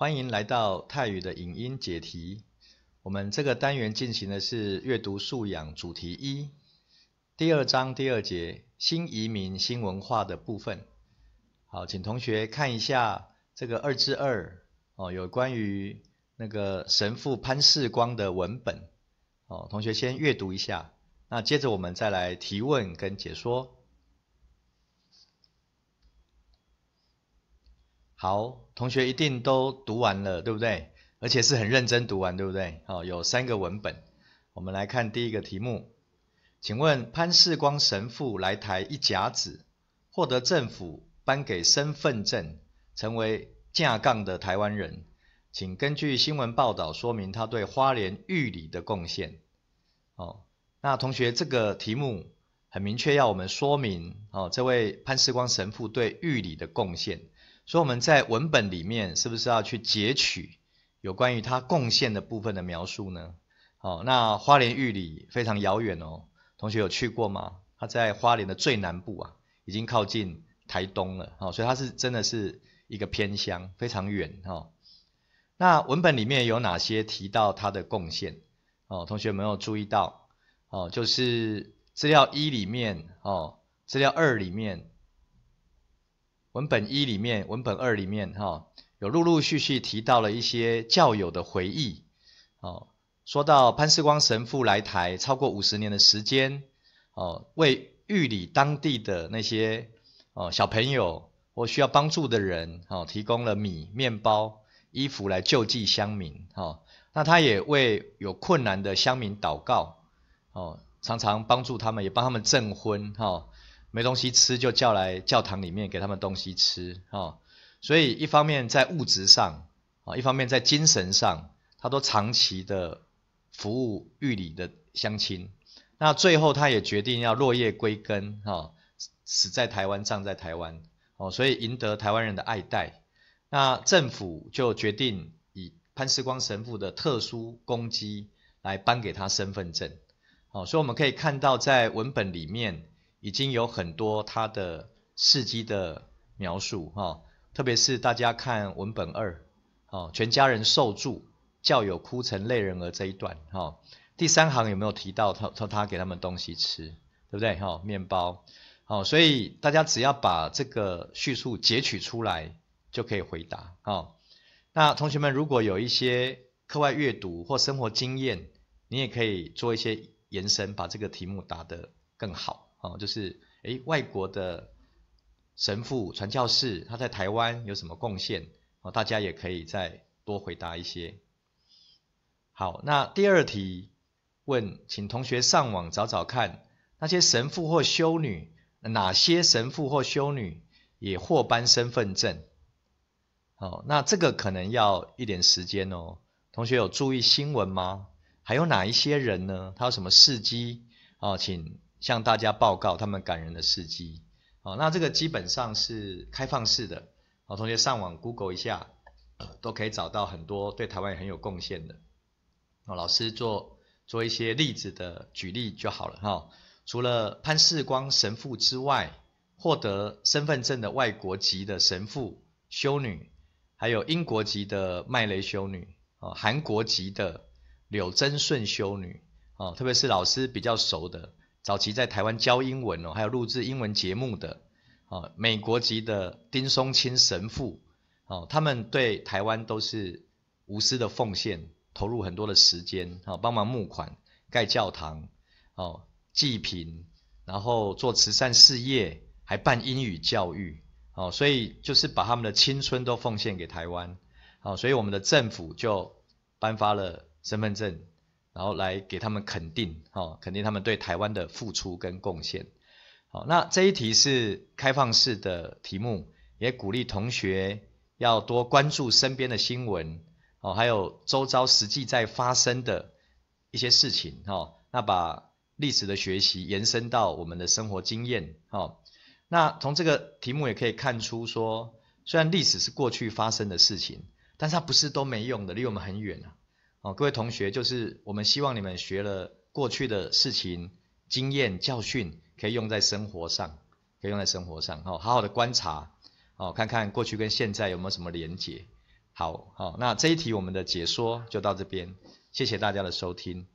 欢迎来到泰语的影音解题。我们这个单元进行的是阅读素养主题一第二章第二节“新移民新文化的部分”。好，请同学看一下这个二至二哦，有关于那个神父潘世光的文本哦。同学先阅读一下，那接着我们再来提问跟解说。好，同学一定都读完了，对不对？而且是很认真读完，对不对？好，有三个文本，我们来看第一个题目。请问潘世光神父来台一甲子，获得政府颁给身份证，成为架杠的台湾人。请根据新闻报道说明他对花莲玉礼的贡献。哦，那同学这个题目很明确，要我们说明哦，这位潘世光神父对玉礼的贡献。所以我们在文本里面是不是要去截取有关于他贡献的部分的描述呢？哦，那花莲玉里非常遥远哦，同学有去过吗？它在花莲的最南部啊，已经靠近台东了，哦，所以它是真的是一个偏乡，非常远哈。那文本里面有哪些提到他的贡献？哦，同学没有注意到？哦，就是资料一里面，哦，资料二里面。文本一里面，文本二里面，哈，有陆陆续续提到了一些教友的回忆，哦，说到潘世光神父来台超过五十年的时间，哦，为玉里当地的那些哦小朋友或需要帮助的人，哦，提供了米、面包、衣服来救济乡民，哈，那他也为有困难的乡民祷告，哦，常常帮助他们，也帮他们证婚，哈。没东西吃，就叫来教堂里面给他们东西吃啊！所以一方面在物质上啊，一方面在精神上，他都长期的服务玉里乡亲。那最后他也决定要落叶归根，哈，死在台湾，葬在台湾哦，所以赢得台湾人的爱戴。那政府就决定以潘世光神父的特殊功绩来颁给他身份证哦，所以我们可以看到在文本里面。已经有很多他的事迹的描述哈，特别是大家看文本二哦，全家人受助，教友哭成泪人儿这一段哈，第三行有没有提到他他他给他们东西吃，对不对哈？面包哦，所以大家只要把这个叙述截取出来就可以回答哈。那同学们如果有一些课外阅读或生活经验，你也可以做一些延伸，把这个题目答得更好。哦，就是哎，外国的神父传教士，他在台湾有什么贡献？哦，大家也可以再多回答一些。好，那第二题问，请同学上网找找看，那些神父或修女，哪些神父或修女也获颁身份证？哦，那这个可能要一点时间哦。同学有注意新闻吗？还有哪一些人呢？他有什么事迹？哦，请。向大家报告他们感人的事迹，好，那这个基本上是开放式的，好，同学上网 Google 一下，都可以找到很多对台湾也很有贡献的。哦，老师做做一些例子的举例就好了哈。除了潘世光神父之外，获得身份证的外国籍的神父、修女，还有英国籍的麦雷修女，哦，韩国籍的柳贞顺修女，哦，特别是老师比较熟的。早期在台湾教英文哦，还有录制英文节目的哦，美国籍的丁松青神父哦，他们对台湾都是无私的奉献，投入很多的时间哦，帮忙募款盖教堂哦，祭品，然后做慈善事业，还办英语教育哦，所以就是把他们的青春都奉献给台湾哦，所以我们的政府就颁发了身份证。然后来给他们肯定，哈，肯定他们对台湾的付出跟贡献，好，那这一题是开放式的题目，也鼓励同学要多关注身边的新闻，哦，还有周遭实际在发生的一些事情，哦，那把历史的学习延伸到我们的生活经验，哦，那从这个题目也可以看出说，虽然历史是过去发生的事情，但它不是都没用的，离我们很远啊。哦，各位同学，就是我们希望你们学了过去的事情经验教训，可以用在生活上，可以用在生活上。哦，好好的观察，哦，看看过去跟现在有没有什么连结。好，好，那这一题我们的解说就到这边，谢谢大家的收听。